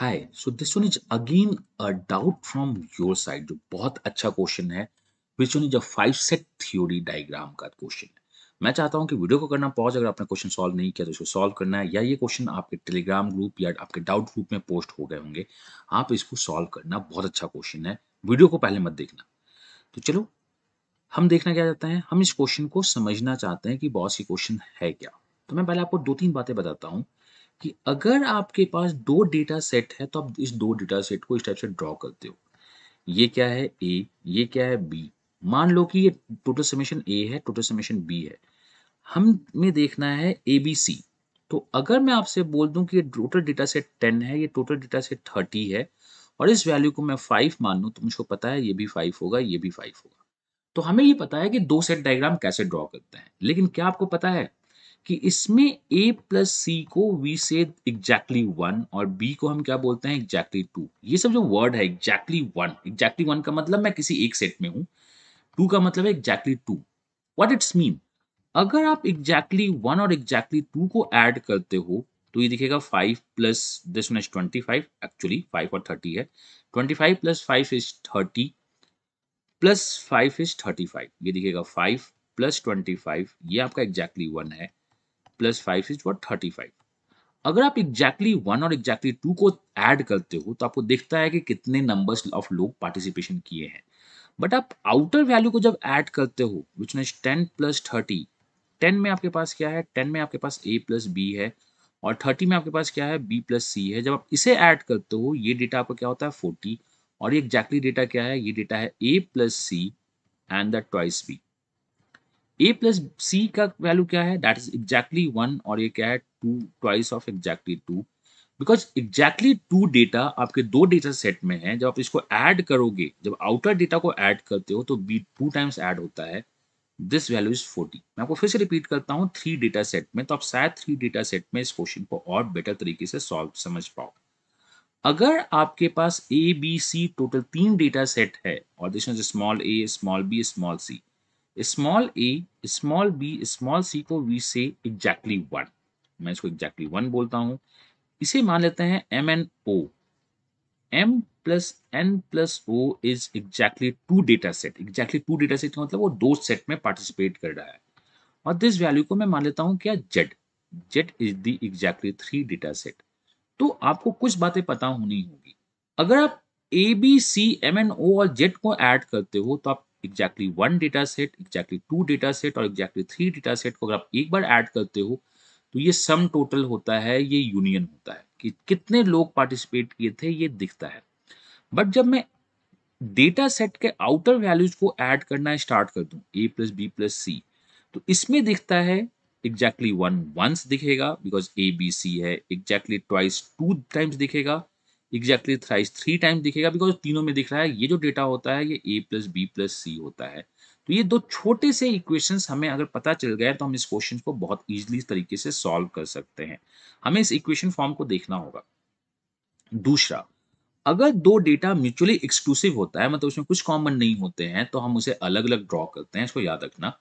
Hi. So this one is again a doubt from your side जो बहुत अच्छा question है which one is a five set theory diagram का question है मैं चाहता हूं कि वीडियो को करना पॉज अगर आपने क्वेश्चन सॉल्व नहीं किया तो इसको सॉल्व करना है या ये क्वेश्चन आपके टेलीग्राम ग्रुप या आपके डाउट ग्रुप में पोस्ट हो गए होंगे आप इसको सॉल्व करना बहुत अच्छा क्वेश्चन है वीडियो को पहले मत देखना तो चलो हम देखना क्या चाहते हैं हम इस क्वेश्चन को समझना चाहते हैं कि बॉस ये क्वेश्चन है क्या तो मैं पहले आपको दो तीन बातें बताता हूँ कि अगर आपके पास दो डेटा सेट है तो आप इस दो डेटा सेट को इस टाइप से ड्रॉ करते हो ये क्या है ए ये क्या है बी मान लो कि ये टोटल समेशन ए है टोटल समेशन बी है हमें देखना है ए बी सी तो अगर मैं आपसे बोल दूं कि ये टोटल डेटा सेट टेन है ये टोटल डेटा सेट थर्टी है और इस वैल्यू को मैं फाइव मान लूँ तो मुझको पता है ये भी फाइव होगा ये भी फाइव होगा तो हमें ये पता है कि दो सेट डायग्राम कैसे ड्रॉ करते हैं लेकिन क्या आपको पता है कि इसमें ए प्लस सी को वी से एग्जैक्टली वन और बी को हम क्या बोलते हैं एग्जैक्टली टू ये सब जो वर्ड है एग्जैक्टली वन एग्जैक्टली वन का मतलब मैं किसी एक सेट में हूं टू का मतलब है exactly two what it's mean अगर आप एग्जैक्टली वन और एग्जैक्टली टू को ऐड करते हो तो ये दिखेगा five plus this one twenty five actually five और थर्टी है twenty five plus five is thirty plus five is thirty five ये दिखेगा फाइव प्लस ट्वेंटी फाइव ये आपका एग्जैक्टली वन है plus five six what thirty five अगर आप exactly one और एग्जैक्टली टू को ऐड करते हो तो आपको दिखता है कि कितने नंबर्स ऑफ लोग पार्टिसिपेशन किए हैं बट आप आउटर वैल्यू को जब ऐड करते हो which mean ten plus thirty ten में आपके पास क्या है टेन में आपके पास ए प्लस बी है और थर्टी में आपके पास क्या है बी प्लस सी है जब आप इसे ऐड करते हो ये डेटा आपका क्या होता है फोर्टी और ये एग्जैक्टली डेटा क्या है ये डेटा है A plus C and the twice B A plus C का वैल्यू क्या है दैट इज एग्जैक्टली वन और ये क्या है two twice of exactly two because exactly two data आपके दो डेटा सेट में है जब आप इसको ऐड करोगे जब आउटर डेटा को ऐड करते हो तो बी टू टाइम्स ऐड होता है दिस वैल्यू इज फोर्टी मैं आपको फिर से रिपीट करता हूँ थ्री डेटा सेट में तो आप शायद थ्री डेटा सेट में इस क्वेश्चन को और बेटर तरीके से सॉल्व समझ पाओ अगर आपके पास ए बी सी टोटल तीन डेटा सेट है और this small A small B small C small A small B small C को वी से एग्जैक्टली वन मैं इसको एग्जैक्टली वन बोलता हूं इसे मान लेते हैं M N O M plus N plus O is exactly two data set exactly two data set मतलब वो दो सेट में पार्टिसिपेट कर रहा है और दिस वैल्यू को मैं मान लेता हूं क्या Z Z is the exactly three data set तो आपको कुछ बातें पता होनी होगी अगर आप A B C M N O और जेड को ऐड करते हो तो आप exactly one data set exactly two data set और एग्जैक्टली थ्री डेटा सेट को अगर आप एक बार ऐड करते हो तो ये सम टोटल होता है ये यूनियन होता है कि कितने लोग पार्टिसिपेट किए थे ये दिखता है बट जब मैं डेटा सेट के आउटर वैल्यूज को ऐड करना स्टार्ट कर दूं A plus B plus C तो इसमें दिखता है एग्जैक्टली वन वंस दिखेगा बिकॉज ए बी सी है एग्जैक्टली ट्वाइस टू टाइम्स दिखेगा एग्जैक्टली थ्राइस थ्री टाइम दिखेगा बिकॉज तीनों में दिख रहा है ये जो डेटा होता है ये A plus B plus C होता है तो ये दो छोटे से इक्वेशंस हमें अगर पता चल गया तो हम इस क्वेश्चन को बहुत ईजिली तरीके से सॉल्व कर सकते हैं हमें इस इक्वेशन फॉर्म को देखना होगा दूसरा अगर दो डेटा म्यूचुअली एक्सक्लूसिव होता है मतलब उसमें कुछ कॉमन नहीं होते हैं तो हम उसे अलग अलग ड्रॉ करते हैं इसको याद रखना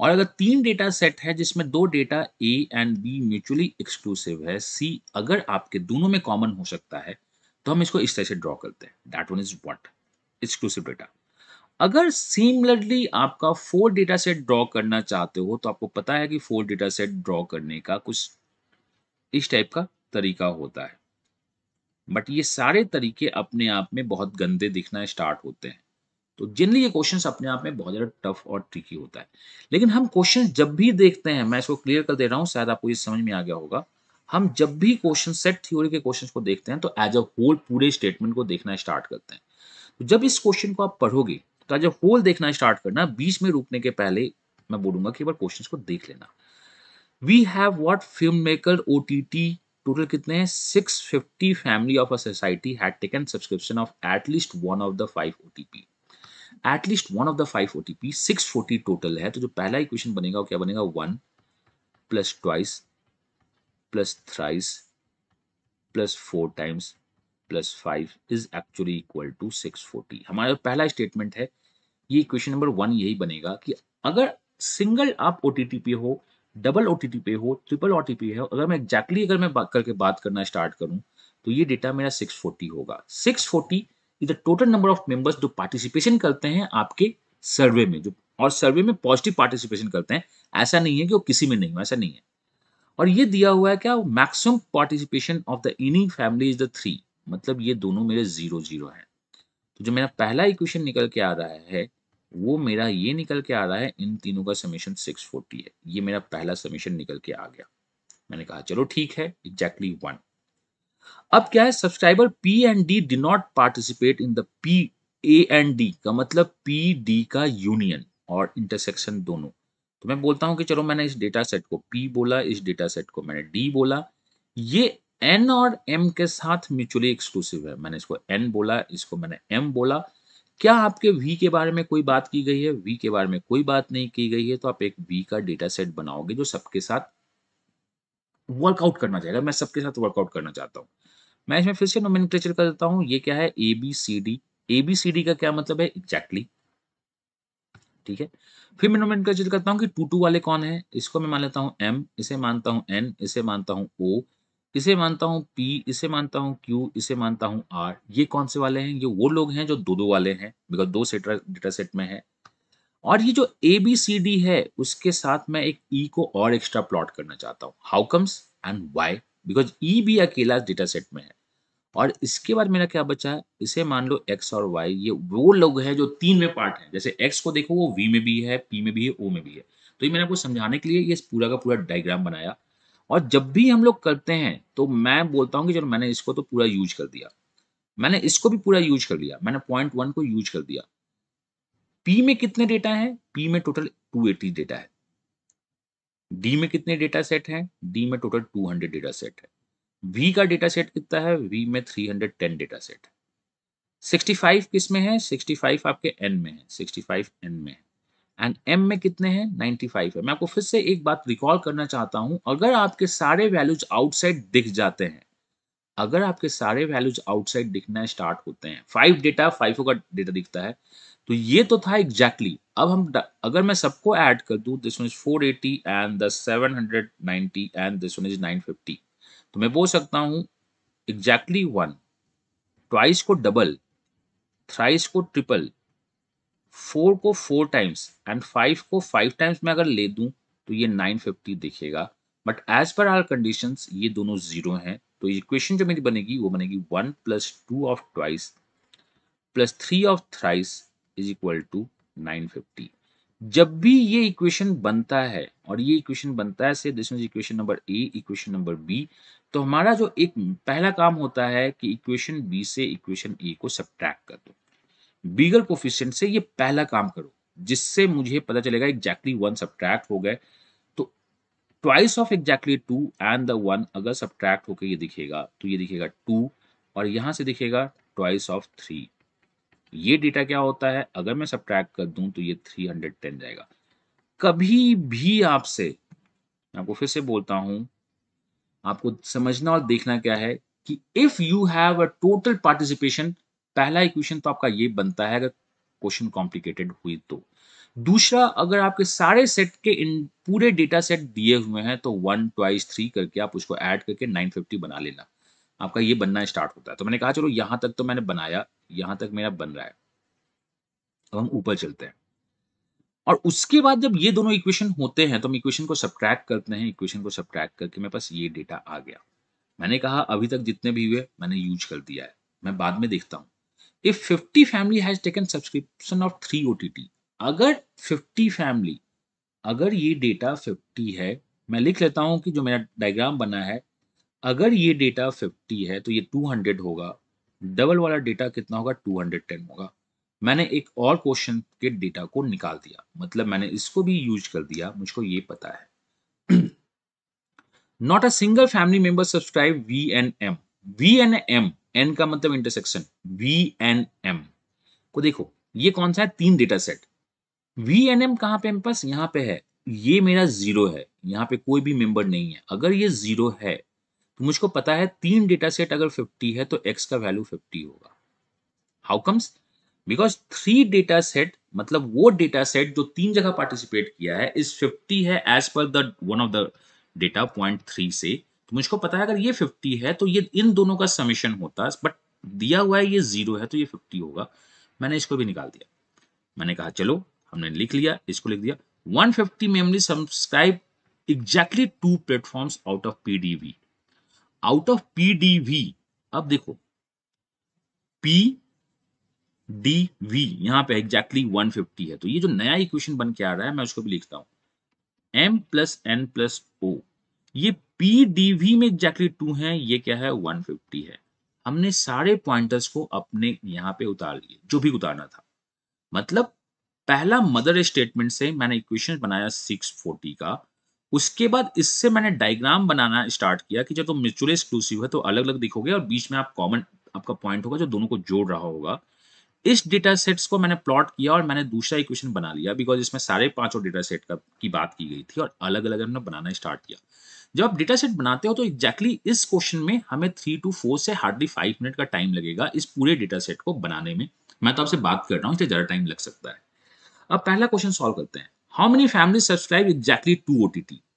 और अगर तीन डेटा सेट है जिसमें दो data A and B mutually exclusive है सी अगर आपके दोनों में कॉमन हो सकता है तो हम इसको इस तरह से ड्रॉ करते हैं that one is what exclusive data अगर सिमिलरली आपका फोर डेटा सेट ड्रॉ करना चाहते हो तो आपको पता है कि फोर डेटा सेट ड्रॉ करने का कुछ इस टाइप का तरीका होता है बट ये सारे तरीके अपने आप में बहुत गंदे दिखना स्टार्ट होते हैं तो जनरली ये क्वेश्चंस अपने आप में बहुत ज़्यादा टफ और ट्रिकी होता है लेकिन हम क्वेश्चंस जब भी देखते हैं मैं इसको क्लियर कर दे रहा हूं शायद आपको ये समझ में आ गया होगा हम जब भी क्वेश्चन सेट थ्योरी के क्वेश्चन को देखते हैं तो एज अ होल पूरे स्टेटमेंट को देखना स्टार्ट करते हैं तो जब इस क्वेश्चन को आप पढ़ोगे तो एज अ होल देखना स्टार्ट करना बीच में रुकने के पहले मैं बोलूंगा कि एक बार क्वेश्चन को देख लेना we have what film maker O T T total कितने हैं six fifty family of a society had taken subscription of at least one of the five O T P at least one of the five O T P six forty total है तो जो पहला equation बनेगा वो क्या बनेगा one plus twice plus thrice plus four times plus five is actually equal to six forty हमारा पहला स्टेटमेंट है ये क्वेश्चन नंबर वन यही बनेगा कि अगर सिंगल आप ओ पे हो डबल ओ पे हो ट्रिपल ओ पे हो अगर मैं एग्जैक्टली exactly अगर मैं बात करके बात करना स्टार्ट करूं तो ये डेटा मेरा 640 होगा 640 is the total number of members जो पार्टिसिपेशन करते हैं आपके सर्वे में जो और सर्वे में पॉजिटिव पार्टिसिपेशन करते हैं ऐसा नहीं है कि वो किसी में नहीं हो ऐसा नहीं है और ये दिया हुआ है क्या maximum participation of the inning family is the three मतलब ये दोनों मेरे जीरो जीरो हैं तो जो मेरा पहला इक्वेशन निकल के आ रहा है वो मेरा ये निकल के आ रहा है इन तीनों का समीशन सिक्स फोर्टी है ये मेरा पहला समीशन निकल के आ गया मैंने कहा चलो ठीक है एग्जैक्टली exactly वन अब क्या है subscriber P and D did not participate in the P A and D का मतलब पी डी का यूनियन और इंटरसेक्शन दोनों तो मैं बोलता हूं कि चलो मैंने इस डेटा सेट को पी बोला इस डेटा सेट को मैंने डी बोला ये एन और एम के साथ म्यूचुअली एक्सक्लूसिव है मैंने इसको एन बोला इसको मैंने एम बोला क्या आपके वी के बारे में कोई बात की गई है वी के बारे में कोई बात नहीं की गई है तो आप एक वी का डेटा सेट बनाओगे जो सबके साथ वर्कआउट करना चाहेगा मैं सबके साथ वर्कआउट करना चाहता हूँ मैं इसमें फिर से नोमिनिक्लेचर कर देता हूँ ये क्या है A B C D A B C D का क्या मतलब है एग्जैक्टली exactly. ठीक है फिर मैं नोमेनक्लेचर करता हूँ कि टू टू वाले कौन है इसको मैं मान लेता हूँ एम इसे मानता हूँ एन इसे मानता हूँ ओ इसे मानता हूँ पी इसे मानता हूँ क्यू इसे मानता हूँ आर ये कौन से वाले हैं ये वो लोग हैं जो दो दो वाले हैं बिकॉज दो सेट डेटा सेट में है और ये जो ए बी सी डी है उसके साथ मैं एक ई e को और एक्स्ट्रा प्लॉट करना चाहता हूँ how comes and why because E भी अकेला डेटा सेट में है और इसके बाद मेरा क्या बचा है इसे मान लो एक्स और वाई ये वो लोग हैं जो तीन में पार्ट है जैसे एक्स को देखो वो वी में भी है पी में भी है ओ में भी है तो ये मैंने आपको समझाने के लिए ये पूरा का पूरा डायग्राम बनाया और जब भी हम लोग करते हैं तो मैं बोलता हूँ कि चलो मैंने इसको तो पूरा यूज कर दिया मैंने इसको भी पूरा यूज कर लिया मैंने पॉइंट वन को यूज कर दिया पी में कितने डेटा है पी में टोटल एटी डेटा है डी में कितने डेटा सेट है डी में टोटल हंड्रेड डेटा सेट है वी का डेटा सेट कितना है वी में 310 डेटा सेट 65 किस में है 65 आपके एन में है 65 एन में है एंड एम में कितने हैं 95 है मैं आपको फिर से एक बात रिकॉल करना चाहता हूं अगर आपके सारे वैल्यूज आउटसाइड दिख जाते हैं अगर आपके सारे वैल्यूज आउटसाइड दिखना स्टार्ट होते हैं फाइव डेटा फाइव का डेटा दिखता है तो ये तो था एग्जैक्टली exactly. अब हम अगर मैं सबको ऐड कर दूं this one is 480 and the 790 and this one is 950 तो मैं बोल सकता हूं एग्जैक्टली वन ट्वाइस को डबल थ्राइस को ट्रिपल फोर को फोर टाइम्स एंड फाइव को फाइव टाइम्स में अगर ले दूं तो ये नाइन फिफ्टी दिखेगा but as per our condition ये दोनों जीरो हैं तो इक्वेशन जो मेरी बनेगी वो बनेगी one plus two of twice plus three of thrice is equal to nine fifty जब भी ये इक्वेशन बनता है और ये इक्वेशन बनता है से this equation number A equation number B तो हमारा जो एक पहला काम होता है कि इक्वेशन बी से इक्वेशन ए को सब्ट्रैक्ट कर दो बीगर कोफिशियंट से ये पहला काम करो जिससे मुझे पता चलेगा एग्जैक्टली वन सब्ट्रैक्ट हो गए तो twice of exactly two and the one अगर सब्ट्रैक्ट होकर ये दिखेगा तो ये दिखेगा टू और यहां से दिखेगा ट्वाइस ऑफ थ्री ये डेटा क्या होता है अगर मैं सब कर दूं तो ये 310 जाएगा कभी भी आपसे आपको फिर से बोलता हूं आपको समझना और देखना क्या है कि if you have a total participation पहला इक्वेशन तो आपका ये बनता है अगर क्वेश्चन कॉम्प्लिकेटेड हुई तो दूसरा अगर आपके सारे सेट के इन पूरे डेटा सेट दिए हुए हैं तो वन ट्वाइस थ्री करके आप उसको ऐड करके 950 बना लेना आपका ये बनना स्टार्ट होता है तो मैंने कहा चलो यहां तक तो मैंने बनाया यहां तक मेरा बन रहा है अब हम ऊपर चलते हैं और उसके बाद जब ये दोनों इक्वेशन होते हैं तो हम इक्वेशन को सब्ट्रैक्ट करते हैं इक्वेशन को सब्ट्रैक्ट करके मेरे पास ये डेटा आ गया मैंने कहा अभी तक जितने भी हुए मैंने यूज कर दिया है मैं बाद में देखता हूं if fifty family has taken subscription of three O अगर फिफ्टी फैमिली अगर ये डेटा फिफ्टी है मैं लिख लेता हूं कि जो मेरा डायग्राम बना है अगर ये डेटा फिफ्टी है तो ये टू होगा डबल वाला डेटा कितना होगा 210 होगा मैंने एक और क्वेश्चन के डेटा को निकाल दिया मतलब मैंने इसको भी यूज कर दिया मुझको ये पता है not a single family member subscribe V N M V N M N का मतलब इंटरसेक्शन वी एन एम को देखो ये कौन सा है तीन data set V N M कहाँ पे पास यहाँ पे है ये मेरा जीरो है यहाँ पे कोई भी मेंबर नहीं है अगर ये जीरो है तो मुझको पता है तीन डेटा सेट अगर 50 है तो x का वैल्यू 50 होगा how comes because three data set मतलब वो डेटा सेट जो तीन जगह पार्टिसिपेट किया है इस 50 है as per the one of the data point three से तो मुझको पता है अगर ये 50 है तो ये इन दोनों का समिशन होता बट दिया हुआ है ये जीरो है तो ये 50 होगा मैंने इसको भी निकाल दिया मैंने कहा चलो हमने लिख लिया इसको लिख दिया 150 memory subscribe exactly two platforms out of PDV out of P D V अब देखो पी डी वी यहां पर एग्जैक्टली exactly 150 है तो ये जो नया इक्वेशन बन के आ रहा है मैं उसको भी लिखता हूं M plus N plus O ये पी डी वी में एग्जैक्टली exactly टू है ये क्या है 150 है हमने सारे पॉइंटर्स को अपने यहां पे उतार लिए जो भी उतारना था मतलब पहला मदर स्टेटमेंट से मैंने इक्वेशन बनाया 640 का उसके बाद इससे मैंने डायग्राम बनाना स्टार्ट किया कि जब तुम तो एक्सक्लूसिव है तो अलग अलग दिखोगे और बीच में आप कॉमन आपका पॉइंट होगा जो दोनों को जोड़ रहा होगा इस डेटा सेट्स को मैंने प्लॉट किया और मैंने दूसरा इक्वेशन बना लिया बिकॉज इसमें सारे पांचों डेटा सेट का की बात की गई थी और अलग अलग हमने बनाना स्टार्ट किया जब आप डेटा सेट बनाते हो तो एग्जैक्टली exactly इस क्वेश्चन में हमें थ्री टू फोर से हार्डली फाइव मिनट का टाइम लगेगा इस पूरे डेटा सेट को बनाने में मैं तो आपसे बात कर रहा हूँ इसे ज़्यादा टाइम लग सकता है अब पहला क्वेश्चन सॉल्व करते हैं how many family subscribe exactly two O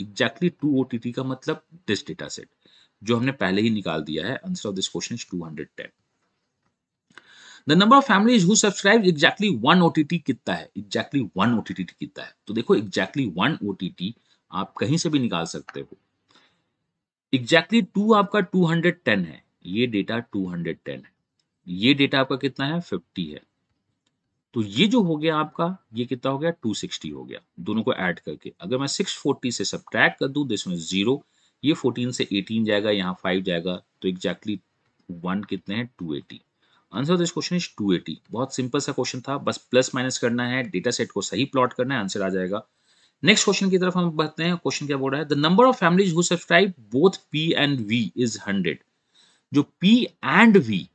exactly two O का मतलब दिस डेटा सेट जो हमने पहले ही निकाल दिया है answer of this question two hundred ten the number of families who subscribe exactly one O कितना है एग्जैक्टली वन ओ कितना है तो देखो एग्जैक्टली वन ओ आप कहीं से भी निकाल सकते हो एग्जैक्टली टू आपका 210 है ये डेटा 210 है ये डेटा आपका कितना है 50 है तो ये जो हो गया आपका ये कितना हो गया 260 हो गया दोनों को ऐड करके अगर मैं 640 से सब कर दूं दिस में जीरो ये 14 से 18 जाएगा यहाँ 5 जाएगा तो एग्जैक्टली exactly वन कितने हैं 280 eighty answer this question is 280 बहुत सिंपल सा क्वेश्चन था बस प्लस माइनस करना है डेटा सेट को सही प्लॉट करना है आंसर आ जाएगा नेक्स्ट क्वेश्चन की तरफ हम बढ़ते हैं क्वेश्चन क्या बोल रहा है the number of families who subscribe both P and V is hundred जो P and V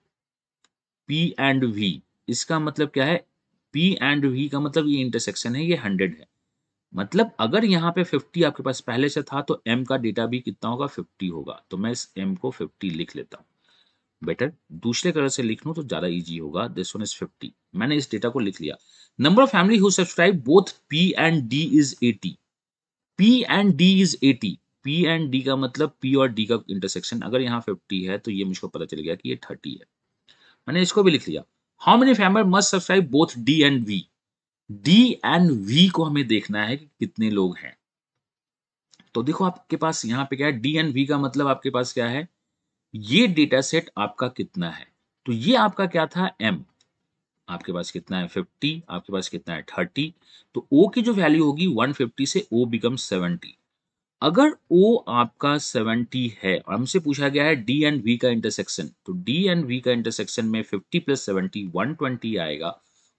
P and V इसका मतलब क्या है पी एंड वी का मतलब ये इंटरसेक्शन है ये हंड्रेड है मतलब अगर यहाँ पे फिफ्टी आपके पास पहले से था तो एम का डेटा भी कितना होगा फिफ्टी होगा तो मैं इस एम को फिफ्टी लिख लेता हूँ बेटर दूसरे कलर से लिख लू तो ज़्यादा इजी होगा दिस वन इज फिफ्टी मैंने इस डेटा को लिख लिया number of family who subscribe both P and D is eighty P and D is eighty P and D का मतलब पी और डी का इंटरसेक्शन अगर यहाँ फिफ्टी है तो ये मुझको पता चल गया कि ये थर्टी है मैंने इसको भी लिख लिया how many family must subscribe both D and V D and V को हमें देखना है कि कितने लोग हैं तो देखो आपके पास यहां पे क्या है डी एंड वी का मतलब आपके पास क्या है ये डेटा सेट आपका कितना है तो ये आपका क्या था एम आपके पास कितना है फिफ्टी आपके पास कितना है थर्टी तो ओ की जो वैल्यू होगी वन फिफ्टी से ओ बिकम सेवेंटी अगर ओ आपका 70 है और हमसे पूछा गया है डी एंड वी का इंटरसेक्शन तो डी एंड वी का इंटरसेक्शन में 50 प्लस वन ट्वेंटी आएगा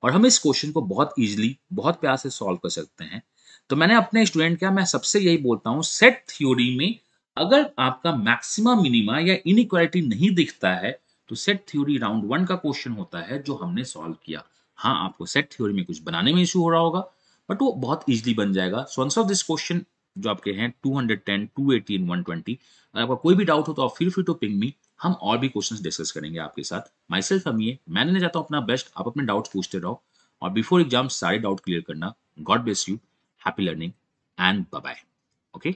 और हम इस क्वेश्चन को बहुत इजीली बहुत प्यार से सॉल्व कर सकते हैं तो मैंने अपने स्टूडेंट क्या मैं सबसे यही बोलता हूँ सेट थ्योरी में अगर आपका मैक्सिमा मिनिमा या इनक्वालिटी नहीं दिखता है तो सेट थ्योरी राउंड वन का क्वेश्चन होता है जो हमने सॉल्व किया हाँ आपको सेट थ्योरी में कुछ बनाने में इशू हो रहा होगा बट वो बहुत इजिली बन जाएगा सो आंसर दिस क्वेश्चन जो आपके हैं 210, 218, 120 अगर आपका कोई भी डाउट हो तो आप फिर फ्री टू पिंग मी हम और भी क्वेश्चंस डिस्कस करेंगे आपके साथ माई सेल्फ हम ये मैंने लेने जाता हूँ अपना बेस्ट आप अपने डाउट्स पूछते रहो और बिफोर एग्जाम सारे डाउट क्लियर करना god bless you happy learning and bye okay